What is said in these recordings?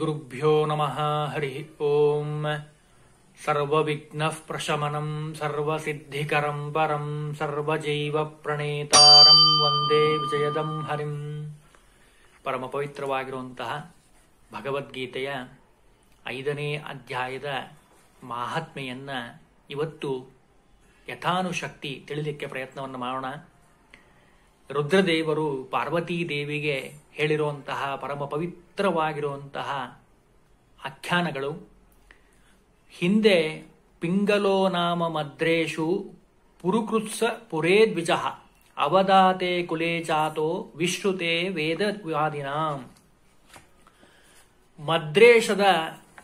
ಶ್ರೀಗುರುಭ್ಯೋ ನಮಃ ಹರಿ ಓಂ ಸರ್ವವಿಘ್ನಃ ಪ್ರಶಮನಂ ಸರ್ವಸಿದ್ಧಿಕರಂ ಪರಂ ಸರ್ವಜೈವ ಪ್ರಣೇತಾರಂ ವಂದೇ ವಿಜಯದಂ ಹರಿಂ ಪರಮ ಪವಿತ್ರವಾಗಿರುವಂತಹ ಭಗವದ್ಗೀತೆಯ ಐದನೇ ಅಧ್ಯಾಯದ ಮಾಹಾತ್ಮೆಯನ್ನ ಇವತ್ತು ಯಥಾನುಶಕ್ತಿ ತಿಳಿಲಿಕ್ಕೆ ಪ್ರಯತ್ನವನ್ನು ಮಾಡೋಣ ರುದ್ರದೇವರು ಪಾರ್ವತೀ ದೇವಿಗೆ ಹೇಳಿರುವಂತಹ ಪರಮ ಪವಿತ್ರವಾಗಿರುವಂತಹ ಆಖ್ಯಾನಗಳು ಹಿಂದೆ ಪಿಂಗಲೋ ನಾಮ ಮದ್ರೇಶು ಪುರುಕೃತ್ಸ ಪುರೇ ದ್ವಿಜ ಅವಧಾತೆ ಕುಲೇ ಜಾತೋ ವಿಶ್ರುತೆ ವೇದವಾದಿನಾಂ ಮದ್ರೇಶದ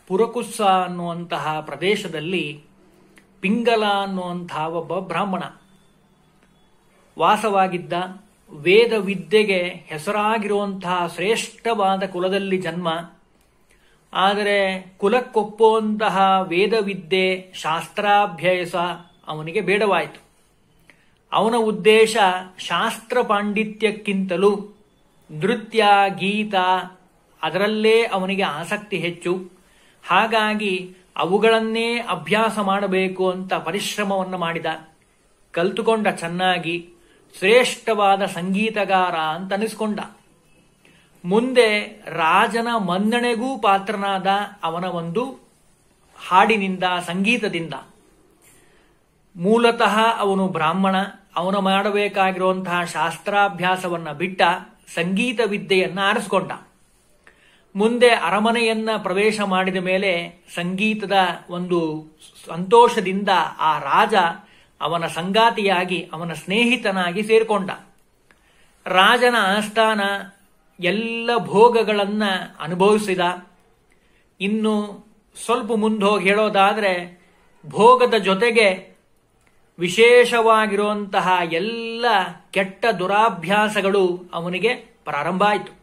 ಪುರಕುಸ್ಸ ಅನ್ನುವಂತಹ ಪ್ರದೇಶದಲ್ಲಿ ಪಿಂಗಲ ಅನ್ನುವಂತಹ ಒಬ್ಬ ಬ್ರಾಹ್ಮಣ ವಾಸವಾಗಿದ್ದ ವೇದ ವಿದ್ಯೆಗೆ ಹೆಸರಾಗಿರುವಂತಹ ಶ್ರೇಷ್ಠವಾದ ಕುಲದಲ್ಲಿ ಜನ್ಮ ಆದರೆ ಕುಲಕ್ಕೊಪ್ಪುವಂತಹ ವೇದವಿದ್ಯೆ ಶಾಸ್ತ್ರಾಭ್ಯಾಸ ಅವನಿಗೆ ಬೇಡವಾಯಿತು ಅವನ ಉದ್ದೇಶ ಶಾಸ್ತ್ರ ಪಾಂಡಿತ್ಯಕ್ಕಿಂತಲೂ ನೃತ್ಯ ಗೀತ ಅದರಲ್ಲೇ ಅವನಿಗೆ ಆಸಕ್ತಿ ಹೆಚ್ಚು ಹಾಗಾಗಿ ಅವುಗಳನ್ನೇ ಅಭ್ಯಾಸ ಮಾಡಬೇಕು ಅಂತ ಪರಿಶ್ರಮವನ್ನು ಮಾಡಿದ ಕಲ್ತುಕೊಂಡ ಚೆನ್ನಾಗಿ ಶ್ರೇಷ್ಠವಾದ ಸಂಗೀತಗಾರ ಅಂತ ಅನಿಸ್ಕೊಂಡ ಮುಂದೆ ರಾಜನ ಮನ್ನಣೆಗೂ ಪಾತ್ರನಾದ ಅವನ ಒಂದು ಹಾಡಿನಿಂದ ಸಂಗೀತದಿಂದ ಮೂಲತಃ ಅವನು ಬ್ರಾಹ್ಮಣ ಅವನು ಮಾಡಬೇಕಾಗಿರುವಂತಹ ಶಾಸ್ತ್ರಾಭ್ಯಾಸವನ್ನು ಬಿಟ್ಟ ಸಂಗೀತ ವಿದ್ಯೆಯನ್ನು ಆರಿಸಿಕೊಂಡ ಮುಂದೆ ಅರಮನೆಯನ್ನ ಪ್ರವೇಶ ಮಾಡಿದ ಮೇಲೆ ಸಂಗೀತದ ಒಂದು ಸಂತೋಷದಿಂದ ಆ ರಾಜ ಅವನ ಸಂಗಾತಿಯಾಗಿ ಅವನ ಸ್ನೇಹಿತನಾಗಿ ಸೇರಿಕೊಂಡ ರಾಜನ ಆಸ್ಥಾನ ಎಲ್ಲ ಭೋಗಗಳನ್ನು ಅನುಭವಿಸಿದ ಇನ್ನು ಸ್ವಲ್ಪ ಮುಂದೋಗಿ ಹೇಳೋದಾದರೆ ಭೋಗದ ಜೊತೆಗೆ ವಿಶೇಷವಾಗಿರುವಂತಹ ಎಲ್ಲ ಕೆಟ್ಟ ದುರಾಭ್ಯಾಸಗಳು ಅವನಿಗೆ ಪ್ರಾರಂಭ ಆಯಿತು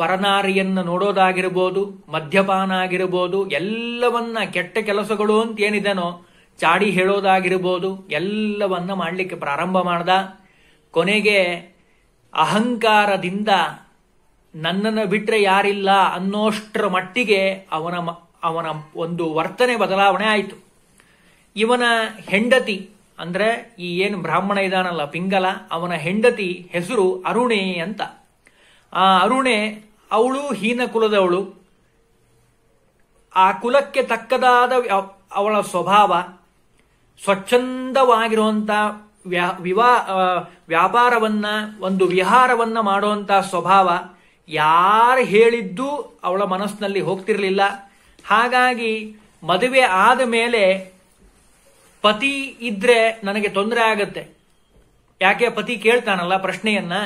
ಪರನಾರಿಯನ್ನು ನೋಡೋದಾಗಿರ್ಬೋದು ಮದ್ಯಪಾನ ಆಗಿರ್ಬೋದು ಎಲ್ಲವನ್ನ ಕೆಟ್ಟ ಕೆಲಸಗಳು ಅಂತ ಏನಿದೆನೋ ಚಾಡಿ ಹೇಳೋದಾಗಿರ್ಬೋದು ಎಲ್ಲವನ್ನ ಮಾಡಲಿಕ್ಕೆ ಪ್ರಾರಂಭ ಮಾಡ್ದ ಕೊನೆಗೆ ಅಹಂಕಾರದಿಂದ ನನ್ನನ್ನು ಬಿಟ್ಟರೆ ಯಾರಿಲ್ಲ ಅನ್ನೋಷ್ಟರ ಮಟ್ಟಿಗೆ ಅವನ ಅವನ ಒಂದು ವರ್ತನೆ ಬದಲಾವಣೆ ಆಯಿತು ಇವನ ಹೆಂಡತಿ ಅಂದರೆ ಈ ಏನು ಬ್ರಾಹ್ಮಣ ಇದಾನಲ್ಲ ಪಿಂಗಲ ಅವನ ಹೆಂಡತಿ ಹೆಸರು ಅರುಣೆ ಅಂತ ಆ ಅರುಣೆ ಅವಳು ಹೀನ ಕುಲದವಳು ಆ ಕುಲಕ್ಕೆ ತಕ್ಕದಾದ ಅವಳ ಸ್ವಭಾವ ಸ್ವಚ್ಛಂದವಾಗಿರುವಂಥ ವಿವಾ ವ್ಯಾಪಾರವನ್ನ ಒಂದು ವಿಹಾರವನ್ನ ಮಾಡುವಂಥ ಸ್ವಭಾವ ಯಾರು ಹೇಳಿದ್ದು ಅವಳ ಮನಸ್ಸಿನಲ್ಲಿ ಹೋಗ್ತಿರಲಿಲ್ಲ ಹಾಗಾಗಿ ಮದುವೆ ಆದ ಮೇಲೆ ಪತಿ ಇದ್ರೆ ನನಗೆ ತೊಂದರೆ ಆಗುತ್ತೆ ಯಾಕೆ ಪತಿ ಕೇಳ್ತಾನಲ್ಲ ಪ್ರಶ್ನೆಯನ್ನ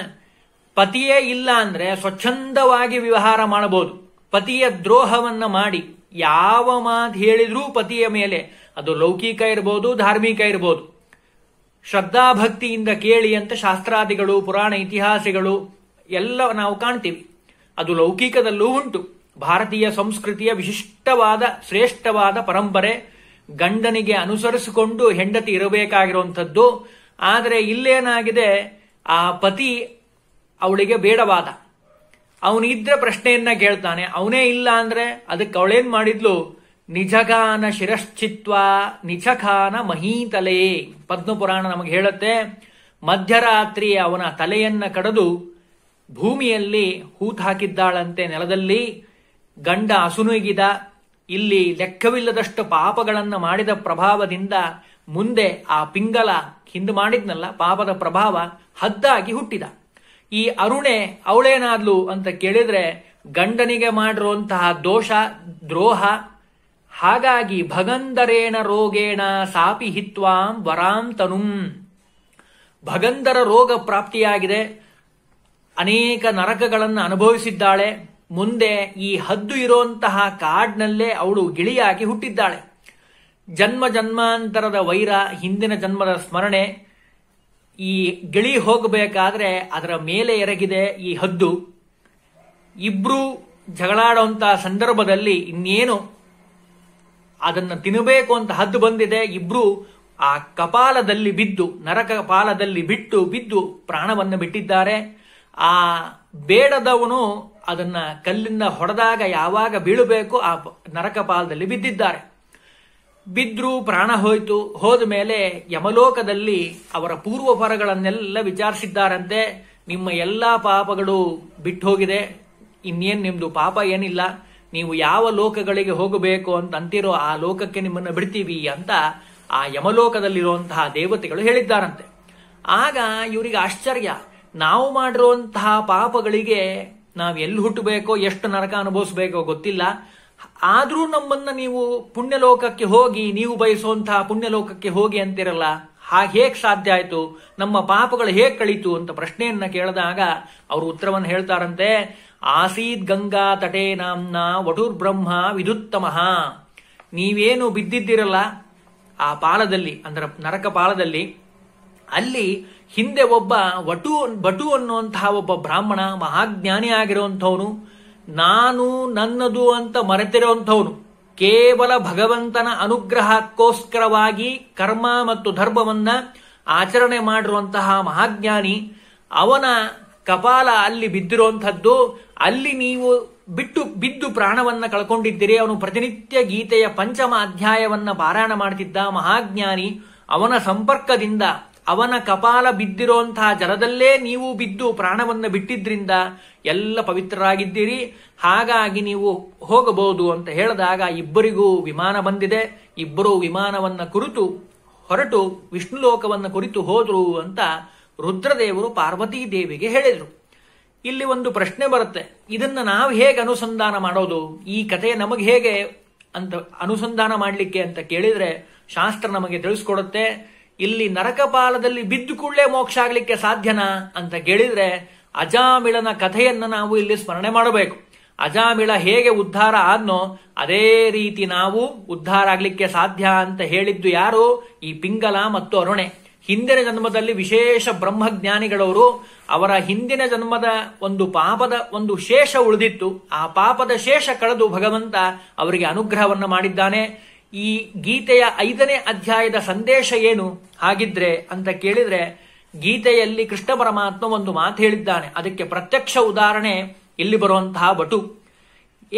ಪತಿಯೇ ಇಲ್ಲ ಅಂದ್ರೆ ಸ್ವಚ್ಛಂದವಾಗಿ ವ್ಯವಹಾರ ಮಾಡಬಹುದು ಪತಿಯ ದ್ರೋಹವನ್ನ ಮಾಡಿ ಯಾವ ಮಾತು ಹೇಳಿದ್ರೂ ಪತಿಯ ಮೇಲೆ ಅದು ಲೌಕಿಕ ಇರಬಹುದು ಧಾರ್ಮಿಕ ಇರಬಹುದು ಶ್ರದ್ಧಾಭಕ್ತಿಯಿಂದ ಕೇಳಿ ಅಂತ ಶಾಸ್ತ್ರಾದಿಗಳು ಪುರಾಣ ಇತಿಹಾಸಗಳು ಎಲ್ಲ ನಾವು ಕಾಣ್ತೀವಿ ಅದು ಲೌಕಿಕದಲ್ಲೂ ಉಂಟು ಭಾರತೀಯ ಸಂಸ್ಕೃತಿಯ ವಿಶಿಷ್ಟವಾದ ಶ್ರೇಷ್ಠವಾದ ಪರಂಪರೆ ಗಂಡನಿಗೆ ಅನುಸರಿಸಿಕೊಂಡು ಹೆಂಡತಿ ಇರಬೇಕಾಗಿರುವಂಥದ್ದು ಆದರೆ ಇಲ್ಲೇನಾಗಿದೆ ಆ ಪತಿ ಅವಳಿಗೆ ಬೇಡವಾದ ಅವನಿದ್ರೆ ಪ್ರಶ್ನೆಯನ್ನ ಕೇಳ್ತಾನೆ ಅವನೇ ಇಲ್ಲ ಅಂದ್ರೆ ಅದಕ್ಕೆ ಅವಳೇನ್ ಮಾಡಿದ್ಲು ನಿಜಗಾನ ಶಿರಶ್ಚಿತ್ವ ನಿಜಖಾನ ಮಹೀತಲೆ ಪದ್ಮಪುರಾಣ ನಮಗೆ ಹೇಳುತ್ತೆ ಮಧ್ಯರಾತ್ರಿ ಅವನ ತಲೆಯನ್ನ ಕಡದು ಭೂಮಿಯಲ್ಲಿ ಹೂತ್ ಹಾಕಿದ್ದಾಳಂತೆ ನೆಲದಲ್ಲಿ ಗಂಡ ಅಸುನುಗಿದ ಇಲ್ಲಿ ಲೆಕ್ಕವಿಲ್ಲದಷ್ಟು ಪಾಪಗಳನ್ನು ಮಾಡಿದ ಪ್ರಭಾವದಿಂದ ಮುಂದೆ ಆ ಪಿಂಗಲ ಹಿಂದೆ ಮಾಡಿದ್ನಲ್ಲ ಪಾಪದ ಪ್ರಭಾವ ಹದ್ದಾಗಿ ಹುಟ್ಟಿದ ಈ ಅರುಣೆ ಅವಳೇನಾದ್ಲು ಅಂತ ಕೇಳಿದ್ರೆ ಗಂಡನಿಗೆ ಮಾಡಿರುವಂತಹ ದೋಷ ದ್ರೋಹ ಹಾಗಾಗಿ ಭಗಂದರೇಣ ರೋಗೇಣ ಸಾಪಿ ಹಿತ್ವಾಂ ವರಾಂ ತನುಂ ಭಗಂದರ ರೋಗ ಪ್ರಾಪ್ತಿಯಾಗಿದೆ ಅನೇಕ ನರಕಗಳನ್ನು ಅನುಭವಿಸಿದ್ದಾಳೆ ಮುಂದೆ ಈ ಹದ್ದು ಇರುವಂತಹ ಕಾಡ್ನಲ್ಲೇ ಅವಳು ಗಿಳಿಯಾಗಿ ಹುಟ್ಟಿದ್ದಾಳೆ ಜನ್ಮ ಜನ್ಮಾಂತರದ ವೈರ ಹಿಂದಿನ ಜನ್ಮದ ಸ್ಮರಣೆ ಈ ಗಿಳಿ ಹೋಗಬೇಕಾದ್ರೆ ಅದರ ಮೇಲೆ ಎರಗಿದೆ ಈ ಹದ್ದು ಇಬ್ರು ಜಗಳಾಡುವಂತಹ ಸಂದರ್ಭದಲ್ಲಿ ಇನ್ನೇನು ಅದನ್ನು ತಿನ್ನಬೇಕು ಅಂತ ಹದ್ದು ಬಂದಿದೆ ಇಬ್ರು ಆ ಕಪಾಲದಲ್ಲಿ ಬಿದ್ದು ನರಕಪಾಲದಲ್ಲಿ ಬಿಟ್ಟು ಬಿದ್ದು ಪ್ರಾಣವನ್ನು ಬಿಟ್ಟಿದ್ದಾರೆ ಆ ಬೇಡದವನು ಅದನ್ನ ಕಲ್ಲಿಂದ ಹೊಡೆದಾಗ ಯಾವಾಗ ಬೀಳಬೇಕು ಆ ನರಕಪಾಲದಲ್ಲಿ ಬಿದ್ದಿದ್ದಾರೆ ಬಿದ್ರು ಪ್ರಾಣ ಹೋಯಿತು ಹೋದ ಮೇಲೆ ಯಮಲೋಕದಲ್ಲಿ ಅವರ ಪೂರ್ವಪರಗಳನ್ನೆಲ್ಲ ವಿಚಾರಿಸಿದ್ದಾರಂತೆ ನಿಮ್ಮ ಎಲ್ಲಾ ಪಾಪಗಳು ಬಿಟ್ಟು ಹೋಗಿದೆ ಇನ್ನೇನು ನಿಮ್ದು ಪಾಪ ಏನಿಲ್ಲ ನೀವು ಯಾವ ಲೋಕಗಳಿಗೆ ಹೋಗಬೇಕು ಅಂತ ಅಂತಿರೋ ಆ ಲೋಕಕ್ಕೆ ನಿಮ್ಮನ್ನು ಬಿಡ್ತೀವಿ ಅಂತ ಆ ಯಮಲೋಕದಲ್ಲಿರುವಂತಹ ದೇವತೆಗಳು ಹೇಳಿದ್ದಾರಂತೆ ಆಗ ಇವರಿಗೆ ಆಶ್ಚರ್ಯ ನಾವು ಮಾಡಿರುವಂತಹ ಪಾಪಗಳಿಗೆ ನಾವು ಎಲ್ಲಿ ಹುಟ್ಟಬೇಕೋ ಎಷ್ಟು ನರಕ ಅನುಭವಿಸಬೇಕೋ ಗೊತ್ತಿಲ್ಲ ಆದರೂ ನಮ್ಮನ್ನ ನೀವು ಪುಣ್ಯಲೋಕಕ್ಕೆ ಹೋಗಿ ನೀವು ಬಯಸುವಂತಹ ಪುಣ್ಯಲೋಕಕ್ಕೆ ಹೋಗಿ ಅಂತಿರಲ್ಲ ಹಾಗೆ ಹೇಗೆ ಸಾಧ್ಯ ಆಯಿತು ನಮ್ಮ ಪಾಪಗಳು ಹೇಗೆ ಕಳೀತು ಅಂತ ಪ್ರಶ್ನೆಯನ್ನ ಕೇಳಿದಾಗ ಅವರು ಉತ್ತರವನ್ನು ಹೇಳ್ತಾರಂತೆ ಆಸೀದ್ ಗಂಗಾ ತಟೇ ನಾಂನ ವಟುರ್ ಬ್ರಹ್ಮ ನೀವೇನು ಬಿದ್ದಿದ್ದಿರಲ್ಲ ಆ ಪಾಲದಲ್ಲಿ ಅಂದ್ರೆ ನರಕ ಪಾಲದಲ್ಲಿ ಅಲ್ಲಿ ಹಿಂದೆ ಒಬ್ಬ ವಟು ಬಟು ಅನ್ನುವಂತಹ ಒಬ್ಬ ಬ್ರಾಹ್ಮಣ ಮಹಾಜ್ಞಾನಿ ಆಗಿರುವಂಥವನು ನಾನು ನನ್ನದು ಅಂತ ಮರೆತಿರುವಂಥವನು ಕೇವಲ ಭಗವಂತನ ಅನುಗ್ರಹಕ್ಕೋಸ್ಕರವಾಗಿ ಕರ್ಮ ಮತ್ತು ಧರ್ಮವನ್ನ ಆಚರಣೆ ಮಾಡಿರುವಂತಹ ಮಹಾಜ್ಞಾನಿ ಅವನ ಕಪಾಲ ಅಲ್ಲಿ ಬಿದ್ದಿರುವಂಥದ್ದು ಅಲ್ಲಿ ನೀವು ಬಿಟ್ಟು ಬಿದ್ದು ಪ್ರಾಣವನ್ನ ಕಳ್ಕೊಂಡಿದ್ದೀರಿ ಅವನು ಪ್ರತಿನಿತ್ಯ ಗೀತೆಯ ಪಂಚಮ ಅಧ್ಯಾಯವನ್ನ ಪಾರಾಯಣ ಮಾಡ್ತಿದ್ದ ಮಹಾಜ್ಞಾನಿ ಅವನ ಸಂಪರ್ಕದಿಂದ ಅವನ ಕಪಾಲ ಬಿದ್ದಿರುವಂತಹ ಜಲದಲ್ಲೇ ನೀವು ಬಿದ್ದು ಪ್ರಾಣವನ್ನ ಬಿಟ್ಟಿದ್ರಿಂದ ಎಲ್ಲ ಪವಿತ್ರರಾಗಿದ್ದೀರಿ ಹಾಗಾಗಿ ನೀವು ಹೋಗಬಹುದು ಅಂತ ಹೇಳಿದಾಗ ಇಬ್ಬರಿಗೂ ವಿಮಾನ ಬಂದಿದೆ ಇಬ್ಬರೂ ವಿಮಾನವನ್ನ ಕುರಿತು ಹೊರಟು ವಿಷ್ಣು ಲೋಕವನ್ನು ಕುರಿತು ಹೋದ್ರು ಅಂತ ರುದ್ರದೇವರು ಪಾರ್ವತೀ ದೇವಿಗೆ ಹೇಳಿದರು ಇಲ್ಲಿ ಒಂದು ಪ್ರಶ್ನೆ ಬರುತ್ತೆ ಇದನ್ನ ನಾವು ಹೇಗೆ ಅನುಸಂಧಾನ ಮಾಡೋದು ಈ ಕಥೆ ನಮಗೆ ಹೇಗೆ ಅಂತ ಅನುಸಂಧಾನ ಮಾಡಲಿಕ್ಕೆ ಅಂತ ಕೇಳಿದ್ರೆ ಶಾಸ್ತ್ರ ನಮಗೆ ತಿಳಿಸ್ಕೊಡುತ್ತೆ ಇಲ್ಲಿ ನರಕಪಾಲದಲ್ಲಿ ಬಿದ್ದು ಕೂಡಲೇ ಮೋಕ್ಷ ಆಗಲಿಕ್ಕೆ ಸಾಧ್ಯನಾ ಅಂತ ಕೇಳಿದ್ರೆ ಅಜಾಮಿಳನ ಕಥೆಯನ್ನು ನಾವು ಇಲ್ಲಿ ಸ್ಮರಣೆ ಮಾಡಬೇಕು ಅಜಾಮಿಳ ಹೇಗೆ ಉದ್ಧಾರ ಆದ್ನೋ ಅದೇ ರೀತಿ ನಾವು ಉದ್ಧಾರ ಆಗ್ಲಿಕ್ಕೆ ಸಾಧ್ಯ ಅಂತ ಹೇಳಿದ್ದು ಯಾರು ಈ ಪಿಂಗಲ ಮತ್ತು ಅರುಣೆ ಹಿಂದಿನ ಜನ್ಮದಲ್ಲಿ ವಿಶೇಷ ಬ್ರಹ್ಮಜ್ಞಾನಿಗಳವರು ಅವರ ಹಿಂದಿನ ಜನ್ಮದ ಒಂದು ಪಾಪದ ಒಂದು ಶೇಷ ಉಳಿದಿತ್ತು ಆ ಪಾಪದ ಶೇಷ ಕಳೆದು ಭಗವಂತ ಅವರಿಗೆ ಅನುಗ್ರಹವನ್ನು ಮಾಡಿದ್ದಾನೆ ಈ ಗೀತೆಯ ಐದನೇ ಅಧ್ಯಾಯದ ಸಂದೇಶ ಏನು ಹಾಗಿದ್ರೆ ಅಂತ ಕೇಳಿದ್ರೆ ಗೀತೆಯಲ್ಲಿ ಕೃಷ್ಣ ಪರಮಾತ್ಮ ಒಂದು ಮಾತು ಹೇಳಿದ್ದಾನೆ ಅದಕ್ಕೆ ಪ್ರತ್ಯಕ್ಷ ಉದಾಹರಣೆ ಇಲ್ಲಿ ಬರುವಂತಹ ಬಟು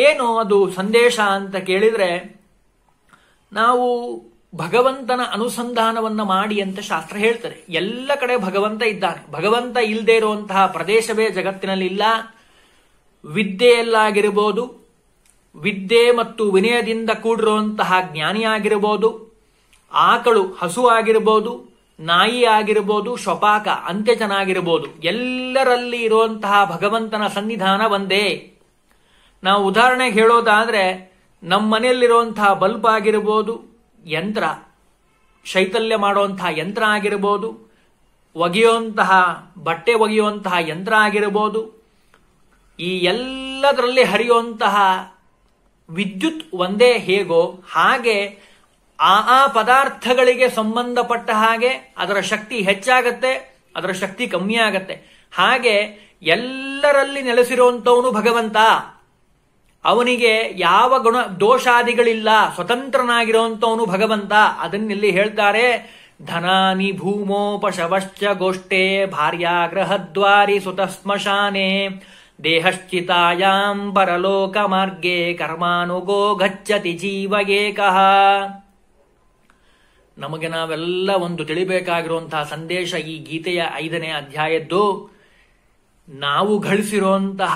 ಏನು ಅದು ಸಂದೇಶ ಅಂತ ಕೇಳಿದ್ರೆ ನಾವು ಭಗವಂತನ ಅನುಸಂಧಾನವನ್ನ ಮಾಡಿ ಅಂತ ಶಾಸ್ತ್ರ ಹೇಳ್ತಾರೆ ಎಲ್ಲ ಕಡೆ ಭಗವಂತ ಇದ್ದಾನೆ ಭಗವಂತ ಇಲ್ಲದೆ ಇರುವಂತಹ ಪ್ರದೇಶವೇ ಜಗತ್ತಿನಲ್ಲಿ ಇಲ್ಲ ವಿದ್ಯೆಯಲ್ಲಾಗಿರಬಹುದು ವಿದ್ಯೆ ಮತ್ತು ವಿನಯದಿಂದ ಕೂಡಿರುವಂತಹ ಜ್ಞಾನಿಯಾಗಿರಬಹುದು ಆಕಳು ಹಸು ಆಗಿರಬಹುದು ನಾಯಿ ಆಗಿರಬಹುದು ಶ್ವಪಾಕ ಅಂತ್ಯಜನಾಗಿರಬಹುದು ಎಲ್ಲರಲ್ಲಿ ಇರುವಂತಹ ಭಗವಂತನ ಸನ್ನಿಧಾನ ಒಂದೇ ನಾವು ಉದಾಹರಣೆಗೆ ಹೇಳೋದಾದ್ರೆ ನಮ್ಮ ಮನೆಯಲ್ಲಿರುವಂತಹ ಬಲ್ಬ್ ಆಗಿರಬಹುದು ಯಂತ್ರ ಶೈತಲ್ಯ ಮಾಡುವಂತಹ ಯಂತ್ರ ಆಗಿರ್ಬೋದು ಒಗೆಯುವಂತಹ ಬಟ್ಟೆ ಒಗೆಯುವಂತಹ ಯಂತ್ರ ಆಗಿರ್ಬೋದು ಈ ಎಲ್ಲದರಲ್ಲಿ ಹರಿಯುವಂತಹ ವಿದ್ಯುತ್ ಒಂದೇ ಹೇಗೋ ಹಾಗೆ ಆ ಆ ಪದಾರ್ಥಗಳಿಗೆ ಸಂಬಂಧಪಟ್ಟ ಹಾಗೆ ಅದರ ಶಕ್ತಿ ಹೆಚ್ಚಾಗತ್ತೆ ಅದರ ಶಕ್ತಿ ಕಮ್ಮಿ ಆಗತ್ತೆ ಹಾಗೆ ಎಲ್ಲರಲ್ಲಿ ನೆಲೆಸಿರುವಂತವನು ಭಗವಂತ ಅವನಿಗೆ ಯಾವ ಗುಣ ದೋಷಾದಿಗಳಿಲ್ಲ ಸ್ವತಂತ್ರನಾಗಿರುವಂತವನು ಭಗವಂತ ಅದನ್ನೆಲ್ಲಿ ಹೇಳ್ತಾರೆ ಧನಾನಿ ಭೂಮೋಪಶವಶ್ಚ ಗೋಷ್ಠೆ ಭಾರ್ಯಾಗ್ರಹದ್ವಾರಿ ಸ್ಮಶಾನೆ ದೇಹಶ್ಚಿತಾಯಾಂ ಪರಲೋಕ ಮಾರ್ಗೇ ಕರ್ಮಾನುಗೋ ಗಚ್ಚತಿ ಜೀವ ಏಕಃ ನಮಗೆ ನಾವೆಲ್ಲ ಒಂದು ತಿಳಿಬೇಕಾಗಿರುವಂತಹ ಸಂದೇಶ ಈ ಗೀತೆಯ ಐದನೇ ಅಧ್ಯಾಯದ್ದು ನಾವು ಗಳಿಸಿರುವಂತಹ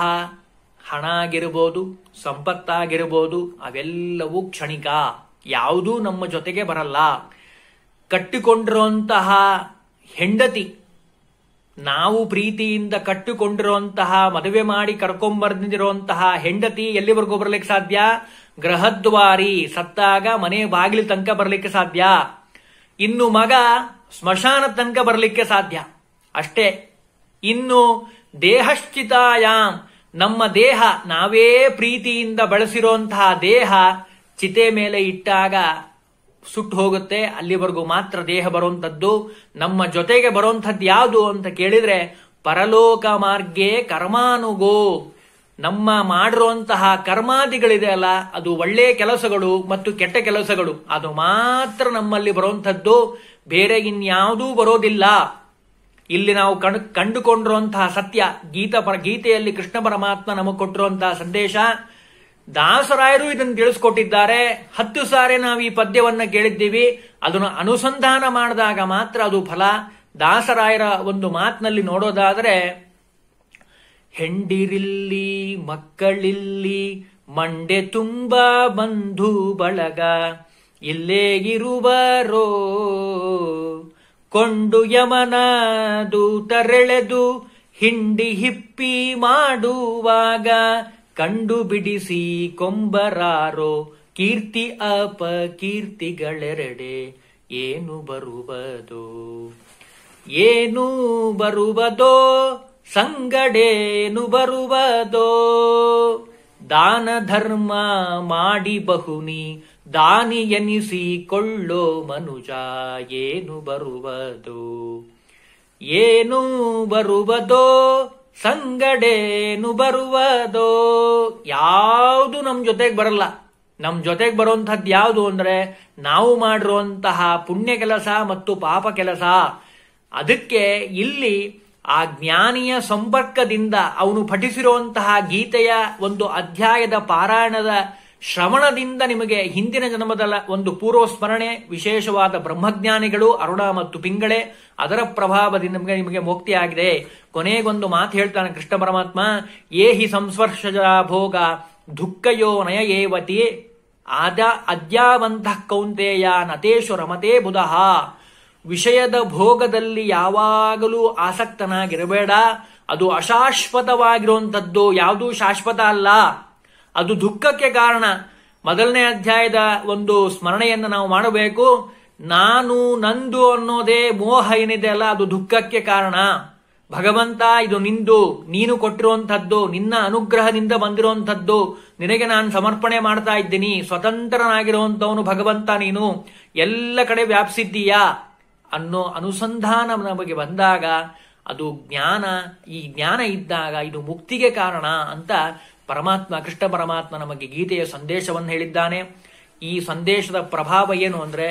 ಹಣ ಆಗಿರ್ಬೋದು ಸಂಪತ್ತಾಗಿರ್ಬೋದು ಅವೆಲ್ಲವೂ ಕ್ಷಣಿಕ ಯಾವುದೂ ನಮ್ಮ ಜೊತೆಗೆ ಬರಲ್ಲ ಕಟ್ಟಿಕೊಂಡಿರುವಂತಹ ಹೆಂಡತಿ ನಾವು ಪ್ರೀತಿಯಿಂದ ಕಟ್ಟಿಕೊಂಡಿರುವಂತಹ ಮದುವೆ ಮಾಡಿ ಕರ್ಕೊಂಬರ್ದಿರುವಂತಹ ಹೆಂಡತಿ ಎಲ್ಲಿವರೆಗೂ ಬರಲಿಕ್ಕೆ ಸಾಧ್ಯ ಗೃಹದ್ವಾರಿ ಸತ್ತಾಗ ಮನೆ ಬಾಗಿಲು ತನಕ ಬರಲಿಕ್ಕೆ ಸಾಧ್ಯ ಇನ್ನು ಮಗ ಸ್ಮಶಾನ ತನಕ ಬರಲಿಕ್ಕೆ ಸಾಧ್ಯ ಅಷ್ಟೇ ಇನ್ನು ದೇಹಶ್ಚಿತಾಯಾಮ್ ನಮ್ಮ ದೇಹ ನಾವೇ ಪ್ರೀತಿಯಿಂದ ಬಳಸಿರುವಂತಹ ದೇಹ ಚಿತೆ ಮೇಲೆ ಇಟ್ಟಾಗ ಸುಟ್ಟು ಹೋಗುತ್ತೆ ಅಲ್ಲಿವರೆಗೂ ಮಾತ್ರ ದೇಹ ಬರುವಂಥದ್ದು ನಮ್ಮ ಜೊತೆಗೆ ಬರುವಂಥದ್ದು ಯಾವುದು ಅಂತ ಕೇಳಿದ್ರೆ ಪರಲೋಕ ಮಾರ್ಗೇ ಕರ್ಮಾನುಗೋ ನಮ್ಮ ಮಾಡಿರುವಂತಹ ಕರ್ಮಾದಿಗಳಿದೆ ಅಲ್ಲ ಅದು ಒಳ್ಳೆಯ ಕೆಲಸಗಳು ಮತ್ತು ಕೆಟ್ಟ ಕೆಲಸಗಳು ಅದು ಮಾತ್ರ ನಮ್ಮಲ್ಲಿ ಬರುವಂಥದ್ದು ಬೇರೆ ಇನ್ಯಾವುದೂ ಬರೋದಿಲ್ಲ ಇಲ್ಲಿ ನಾವು ಕಣ್ ಕಂಡುಕೊಂಡಿರುವಂತಹ ಸತ್ಯ ಗೀತ ಗೀತೆಯಲ್ಲಿ ಕೃಷ್ಣ ಪರಮಾತ್ಮ ನಮಗೆ ಕೊಟ್ಟಿರುವಂತಹ ಸಂದೇಶ ದಾಸರಾಯರು ಇದನ್ನು ತಿಳಿಸ್ಕೊಟ್ಟಿದ್ದಾರೆ ಹತ್ತು ಸಾರಿ ನಾವು ಈ ಪದ್ಯವನ್ನು ಕೇಳಿದ್ದೀವಿ ಅದನ್ನು ಅನುಸಂಧಾನ ಮಾಡಿದಾಗ ಮಾತ್ರ ಅದು ಫಲ ದಾಸರಾಯರ ಒಂದು ಮಾತಿನಲ್ಲಿ ನೋಡೋದಾದರೆ ಹೆಂಡಿರಿಲ್ಲಿ ಮಕ್ಕಳಿಲ್ಲಿ ಮಂಡೆ ತುಂಬ ಬಂಧು ಬಳಗ ಇಲ್ಲೇ ಕೊಂಡು ಯಮನ ದೂತರೆಳೆದು ಹಿಂಡಿ ಹಿಪ್ಪಿ ಮಾಡುವಾಗ ಕಂಡು ಬಿಡಿಸಿ ಕೊಂಬರಾರೋ ಕೀರ್ತಿ ಕೀರ್ತಿಗಳೆರಡೆ ಏನು ಬರುವುದೋ ಏನು ಬರುವುದೋ ಸಂಗಡೇನು ಬರುವುದೋ ದಾನ ಧರ್ಮ ಮಾಡಿ ಬಹುನಿ ದಾನಿಯನಿಸಿಕೊಳ್ಳೋ ಮನುಜ ಏನು ಬರುವುದು ಏನು ಬರುವುದೋ ಸಂಗಡೇನು ಬರುವುದೋ ಯಾವುದು ನಮ್ಮ ಜೊತೆಗೆ ಬರಲ್ಲ ನಮ್ಮ ಜೊತೆಗೆ ಬರುವಂತಹದ್ದು ಯಾವುದು ಅಂದ್ರೆ ನಾವು ಮಾಡಿರುವಂತಹ ಪುಣ್ಯ ಕೆಲಸ ಮತ್ತು ಪಾಪ ಕೆಲಸ ಅದಕ್ಕೆ ಇಲ್ಲಿ ಆ ಜ್ಞಾನಿಯ ಸಂಪರ್ಕದಿಂದ ಅವನು ಪಠಿಸಿರುವಂತಹ ಗೀತೆಯ ಒಂದು ಅಧ್ಯಾಯದ ಪಾರಾಯಣದ ಶ್ರವಣದಿಂದ ನಿಮಗೆ ಹಿಂದಿನ ಜನ್ಮದ ಒಂದು ಪೂರ್ವಸ್ಮರಣೆ ವಿಶೇಷವಾದ ಬ್ರಹ್ಮಜ್ಞಾನಿಗಳು ಅರುಣ ಮತ್ತು ಪಿಂಗಳೆ ಅದರ ಪ್ರಭಾವದಿಂದ ನಿಮಗೆ ನಿಮಗೆ ಮುಕ್ತಿಯಾಗಿದೆ ಕೊನೆಗೊಂದು ಮಾತು ಹೇಳ್ತಾನೆ ಕೃಷ್ಣ ಪರಮಾತ್ಮ ಏ ಹಿ ಸಂಸ್ಪರ್ಶಜರ ಭೋಗ ದುಃಖಯೋ ನಯ ಏವತಿ ಆದ ಅದ್ಯಾವಂತ ಕೌಂತೆಯ ನತೇಶು ರಮತೆ ಬುಧ ವಿಷಯದ ಭೋಗದಲ್ಲಿ ಯಾವಾಗಲೂ ಆಸಕ್ತನಾಗಿರಬೇಡ ಅದು ಅಶಾಶ್ವತವಾಗಿರುವಂಥದ್ದು ಯಾವುದೂ ಶಾಶ್ವತ ಅಲ್ಲ ಅದು ದುಃಖಕ್ಕೆ ಕಾರಣ ಮೊದಲನೇ ಅಧ್ಯಾಯದ ಒಂದು ಸ್ಮರಣೆಯನ್ನು ನಾವು ಮಾಡಬೇಕು ನಾನು ನಂದು ಅನ್ನೋದೇ ಮೋಹ ಏನಿದೆ ಅಲ್ಲ ಅದು ದುಃಖಕ್ಕೆ ಕಾರಣ ಭಗವಂತ ಇದು ನಿಂದು ನೀನು ಕೊಟ್ಟಿರುವಂಥದ್ದು ನಿನ್ನ ಅನುಗ್ರಹದಿಂದ ಬಂದಿರುವಂಥದ್ದು ನಿನಗೆ ನಾನು ಸಮರ್ಪಣೆ ಮಾಡ್ತಾ ಇದ್ದೀನಿ ಸ್ವತಂತ್ರನಾಗಿರುವಂಥವನು ಭಗವಂತ ನೀನು ಎಲ್ಲ ಕಡೆ ವ್ಯಾಪಿಸಿದ್ದೀಯಾ ಅನ್ನೋ ಅನುಸಂಧಾನ ನಮಗೆ ಬಂದಾಗ ಅದು ಜ್ಞಾನ ಈ ಜ್ಞಾನ ಇದ್ದಾಗ ಇದು ಮುಕ್ತಿಗೆ ಕಾರಣ ಅಂತ ಪರಮಾತ್ಮ ಕೃಷ್ಣ ಪರಮಾತ್ಮ ನಮಗೆ ಗೀತೆಯ ಸಂದೇಶವನ್ನು ಹೇಳಿದ್ದಾನೆ ಈ ಸಂದೇಶದ ಪ್ರಭಾವ ಏನು ಅಂದರೆ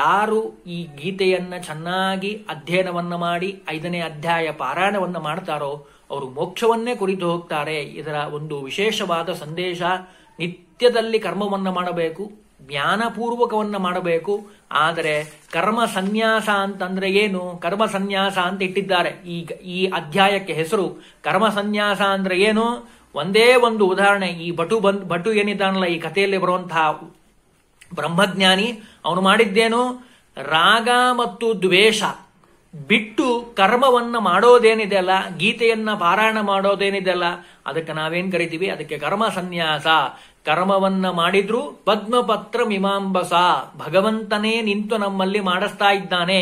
ಯಾರು ಈ ಗೀತೆಯನ್ನು ಚೆನ್ನಾಗಿ ಅಧ್ಯಯನವನ್ನು ಮಾಡಿ ಐದನೇ ಅಧ್ಯಾಯ ಪಾರಾಯಣವನ್ನು ಮಾಡ್ತಾರೋ ಅವರು ಮೋಕ್ಷವನ್ನೇ ಕುರಿತು ಹೋಗ್ತಾರೆ ಇದರ ಒಂದು ವಿಶೇಷವಾದ ಸಂದೇಶ ನಿತ್ಯದಲ್ಲಿ ಕರ್ಮವನ್ನು ಮಾಡಬೇಕು ಜ್ಞಾನಪೂರ್ವಕವನ್ನು ಮಾಡಬೇಕು ಆದರೆ ಕರ್ಮ ಸನ್ಯಾಸ ಅಂತಂದ್ರೆ ಏನು ಕರ್ಮ ಸನ್ಯಾಸ ಅಂತ ಇಟ್ಟಿದ್ದಾರೆ ಈ ಈ ಅಧ್ಯಾಯಕ್ಕೆ ಹೆಸರು ಕರ್ಮ ಸನ್ಯಾಸ ಅಂದ್ರೆ ಏನು ಒಂದೇ ಒಂದು ಉದಾಹರಣೆ ಈ ಬಟು ಬಂದ್ ಬಟು ಏನಿದ್ದಾನಲ್ಲ ಈ ಕಥೆಯಲ್ಲಿ ಬರುವಂತಹ ಬ್ರಹ್ಮಜ್ಞಾನಿ ಅವನು ಮಾಡಿದ್ದೇನು ರಾಗ ಮತ್ತು ದ್ವೇಷ ಬಿಟ್ಟು ಕರ್ಮವನ್ನು ಮಾಡೋದೇನಿದೆ ಅಲ್ಲ ಗೀತೆಯನ್ನ ಪಾರಾಯಣ ಮಾಡೋದೇನಿದೆ ಅಲ್ಲ ಅದಕ್ಕೆ ನಾವೇನ್ ಕರಿತೀವಿ ಅದಕ್ಕೆ ಕರ್ಮ ಸನ್ಯಾಸ ಕರ್ಮವನ್ನ ಮಾಡಿದ್ರು ಪದ್ಮಪತ್ರ ಮೀಮಾಂಬಸ ಭಗವಂತನೇ ನಿಂತು ನಮ್ಮಲ್ಲಿ ಮಾಡಿಸ್ತಾ ಇದ್ದಾನೆ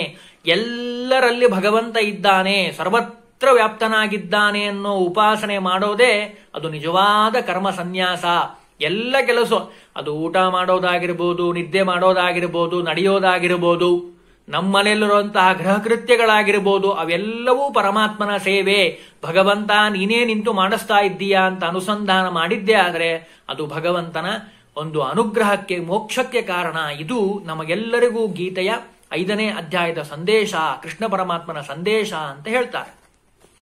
ಎಲ್ಲರಲ್ಲಿ ಭಗವಂತ ಇದ್ದಾನೆ ಸರ್ವತ್ರ ಸರ್ವತ್ರ ವ್ಯಾಪ್ತನಾಗಿದ್ದಾನೆ ಅನ್ನೋ ಉಪಾಸನೆ ಮಾಡೋದೇ ಅದು ನಿಜವಾದ ಕರ್ಮ ಸನ್ಯಾಸ ಎಲ್ಲ ಕೆಲಸ ಅದು ಊಟ ಮಾಡೋದಾಗಿರ್ಬೋದು ನಿದ್ದೆ ಮಾಡೋದಾಗಿರ್ಬೋದು ನಡೆಯೋದಾಗಿರ್ಬೋದು ನಮ್ಮನೆಯಲ್ಲಿರುವಂತಹ ಗೃಹ ಕೃತ್ಯಗಳಾಗಿರ್ಬೋದು ಅವೆಲ್ಲವೂ ಪರಮಾತ್ಮನ ಸೇವೆ ಭಗವಂತ ನೀನೇ ನಿಂತು ಮಾಡಿಸ್ತಾ ಇದ್ದೀಯಾ ಅಂತ ಅನುಸಂಧಾನ ಮಾಡಿದ್ದೇ ಆದರೆ ಅದು ಭಗವಂತನ ಒಂದು ಅನುಗ್ರಹಕ್ಕೆ ಮೋಕ್ಷಕ್ಕೆ ಕಾರಣ ಇದು ನಮಗೆಲ್ಲರಿಗೂ ಗೀತೆಯ ಐದನೇ ಅಧ್ಯಾಯದ ಸಂದೇಶ ಕೃಷ್ಣ ಪರಮಾತ್ಮನ ಸಂದೇಶ ಅಂತ ಹೇಳ್ತಾರೆ